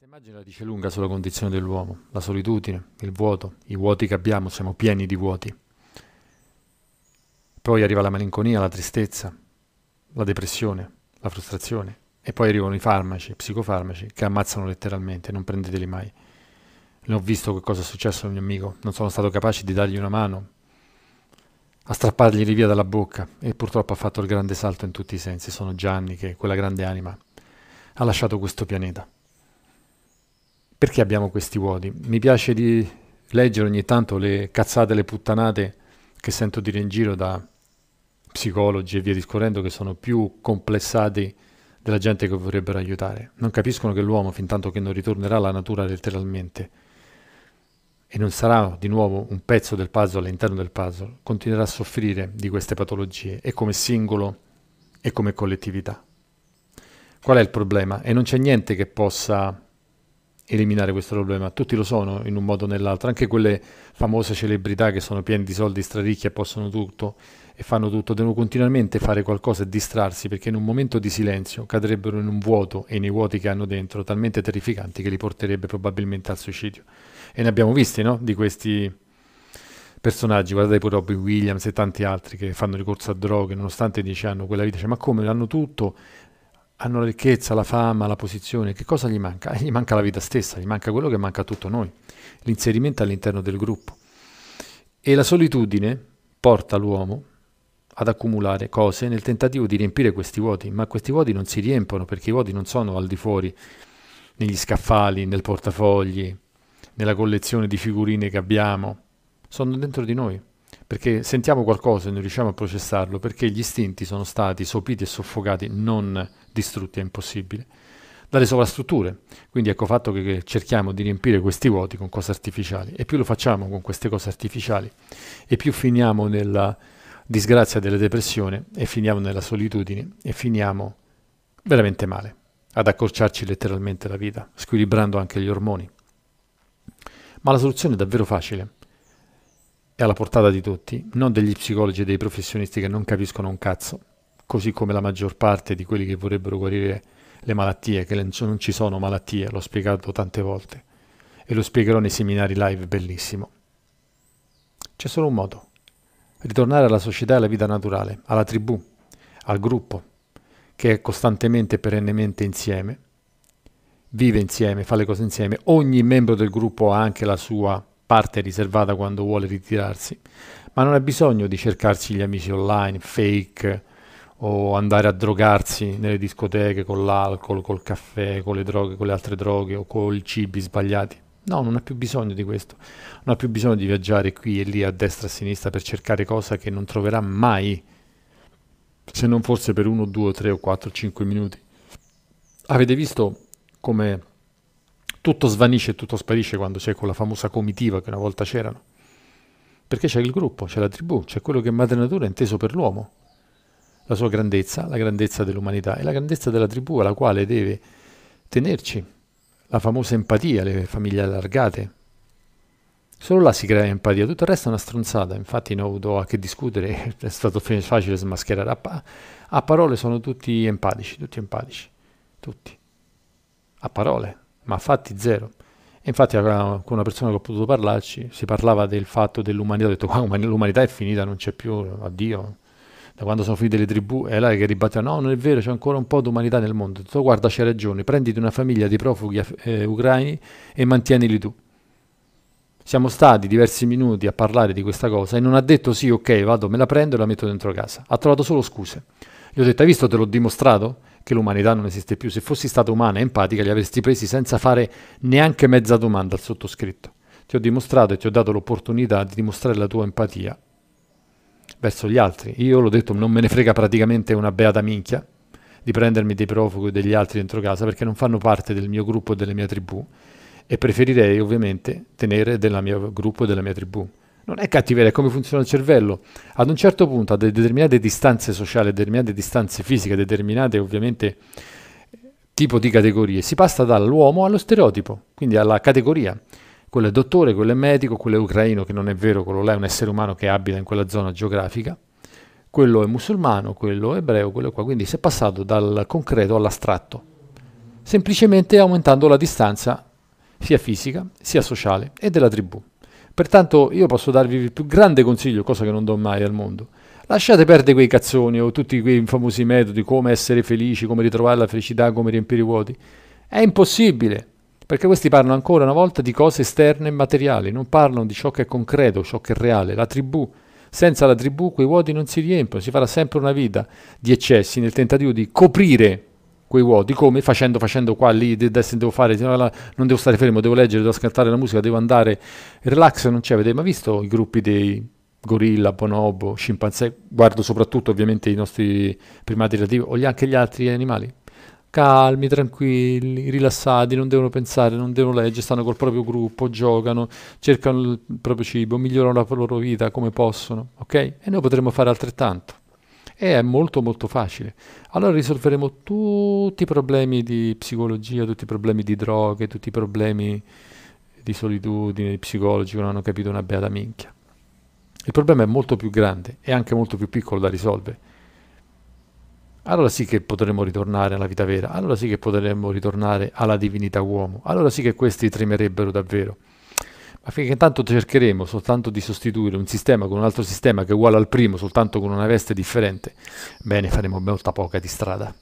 Questa immagine la dice lunga sulla condizione dell'uomo, la solitudine, il vuoto, i vuoti che abbiamo, siamo pieni di vuoti. Poi arriva la malinconia, la tristezza, la depressione, la frustrazione e poi arrivano i farmaci, i psicofarmaci, che ammazzano letteralmente, non prendeteli mai. Ne ho visto che cosa è successo al mio amico, non sono stato capace di dargli una mano, a strappargli via dalla bocca e purtroppo ha fatto il grande salto in tutti i sensi. Sono già anni che quella grande anima ha lasciato questo pianeta. Perché abbiamo questi vuoti? Mi piace di leggere ogni tanto le cazzate, le puttanate che sento dire in giro da psicologi e via discorrendo che sono più complessati della gente che vorrebbero aiutare. Non capiscono che l'uomo, fin tanto che non ritornerà alla natura letteralmente, e non sarà di nuovo un pezzo del puzzle all'interno del puzzle, continuerà a soffrire di queste patologie, e come singolo e come collettività. Qual è il problema? E non c'è niente che possa eliminare questo problema. Tutti lo sono in un modo o nell'altro, anche quelle famose celebrità che sono piene di soldi straricchi e possono tutto e fanno tutto, devono continuamente fare qualcosa e distrarsi perché in un momento di silenzio cadrebbero in un vuoto e nei vuoti che hanno dentro talmente terrificanti che li porterebbe probabilmente al suicidio. E ne abbiamo visti, no? Di questi personaggi, guardate poi Robin Williams e tanti altri che fanno ricorso a droghe, nonostante dice hanno quella vita, dice, cioè, ma come l'hanno tutto, hanno la ricchezza, la fama, la posizione, che cosa gli manca? Eh, gli manca la vita stessa, gli manca quello che manca a tutto noi, l'inserimento all'interno del gruppo. E la solitudine porta l'uomo ad accumulare cose nel tentativo di riempire questi vuoti, ma questi vuoti non si riempiono perché i vuoti non sono al di fuori, negli scaffali, nel portafogli, nella collezione di figurine che abbiamo, sono dentro di noi perché sentiamo qualcosa e non riusciamo a processarlo perché gli istinti sono stati sopiti e soffocati, non distrutti, è impossibile, dalle sovrastrutture. Quindi ecco fatto che, cerchiamo di riempire questi vuoti con cose artificiali e più lo facciamo con queste cose artificiali e più finiamo nella disgrazia della depressione e finiamo nella solitudine e finiamo veramente male, ad accorciarci letteralmente la vita, squilibrando anche gli ormoni. Ma la soluzione è davvero facile è alla portata di tutti, non degli psicologi e dei professionisti che non capiscono un cazzo, così come la maggior parte di quelli che vorrebbero guarire le malattie, che non ci sono malattie, l'ho spiegato tante volte e lo spiegherò nei seminari live bellissimo. C'è solo un modo, ritornare alla società e alla vita naturale, alla tribù, al gruppo, che è costantemente e perennemente insieme, vive insieme, fa le cose insieme, ogni membro del gruppo ha anche la sua parte riservata quando vuole ritirarsi, ma non ha bisogno di cercarsi gli amici online, fake o andare a drogarsi nelle discoteche con l'alcol, col caffè, con le droghe, con le altre droghe o con i cibi sbagliati. No, non ha più bisogno di questo. Non ha più bisogno di viaggiare qui e lì a destra e a sinistra per cercare cosa che non troverà mai, se non forse per uno, due, tre o quattro, cinque minuti. Avete visto come tutto svanisce, tutto sparisce quando c'è quella famosa comitiva che una volta c'erano. Perché c'è il gruppo, c'è la tribù, c'è quello che madre natura ha inteso per l'uomo, la sua grandezza, la grandezza dell'umanità e la grandezza della tribù alla quale deve tenerci, la famosa empatia, le famiglie allargate. Solo là si crea empatia, tutto il resto è una stronzata, infatti non ho avuto a che discutere, è stato facile smascherare, a, pa- a parole sono tutti empatici, tutti empatici, tutti, a parole ma fatti zero. infatti eh, con una persona che ho potuto parlarci si parlava del fatto dell'umanità, ho detto qua l'umanità è finita, non c'è più, addio. Da quando sono finite le tribù, e là che ribatteva, no, non è vero, c'è ancora un po' di umanità nel mondo. Tu guarda, c'è ragione, prenditi una famiglia di profughi eh, ucraini e mantienili tu. Siamo stati diversi minuti a parlare di questa cosa e non ha detto sì, ok, vado, me la prendo e la metto dentro casa. Ha trovato solo scuse. Gli ho detto, hai visto, te l'ho dimostrato? che l'umanità non esiste più. Se fossi stata umana e empatica li avresti presi senza fare neanche mezza domanda al sottoscritto. Ti ho dimostrato e ti ho dato l'opportunità di dimostrare la tua empatia verso gli altri. Io l'ho detto, non me ne frega praticamente una beata minchia di prendermi dei profughi e degli altri dentro casa perché non fanno parte del mio gruppo e della mia tribù e preferirei ovviamente tenere del mio gruppo e della mia tribù non è cattiveria, è come funziona il cervello. Ad un certo punto, a determinate distanze sociali, a determinate distanze fisiche, a determinate ovviamente tipo di categorie, si passa dall'uomo allo stereotipo, quindi alla categoria. Quello è dottore, quello è medico, quello è ucraino, che non è vero, quello là è un essere umano che abita in quella zona geografica, quello è musulmano, quello è ebreo, quello qua. Quindi si è passato dal concreto all'astratto, semplicemente aumentando la distanza sia fisica sia sociale e della tribù. Pertanto io posso darvi il più grande consiglio, cosa che non do mai al mondo. Lasciate perdere quei cazzoni o tutti quei famosi metodi, come essere felici, come ritrovare la felicità, come riempire i vuoti. È impossibile, perché questi parlano ancora una volta di cose esterne e materiali, non parlano di ciò che è concreto, ciò che è reale, la tribù. Senza la tribù quei vuoti non si riempiono, si farà sempre una vita di eccessi nel tentativo di coprire quei vuoti come facendo facendo qua lì devo fare non devo stare fermo devo leggere devo scattare la musica devo andare relax non c'è avete mai visto i gruppi dei gorilla bonobo scimpanzé guardo soprattutto ovviamente i nostri primati relativi o anche gli altri animali calmi tranquilli rilassati non devono pensare non devono leggere stanno col proprio gruppo giocano cercano il proprio cibo migliorano la loro vita come possono ok e noi potremmo fare altrettanto e è molto molto facile. Allora risolveremo tutti i problemi di psicologia, tutti i problemi di droghe, tutti i problemi di solitudine, di psicologi che non hanno capito una beata minchia. Il problema è molto più grande e anche molto più piccolo da risolvere. Allora sì che potremo ritornare alla vita vera, allora sì che potremo ritornare alla divinità uomo, allora sì che questi tremerebbero davvero ma finché tanto cercheremo soltanto di sostituire un sistema con un altro sistema che è uguale al primo, soltanto con una veste differente, bene, faremo molta poca di strada.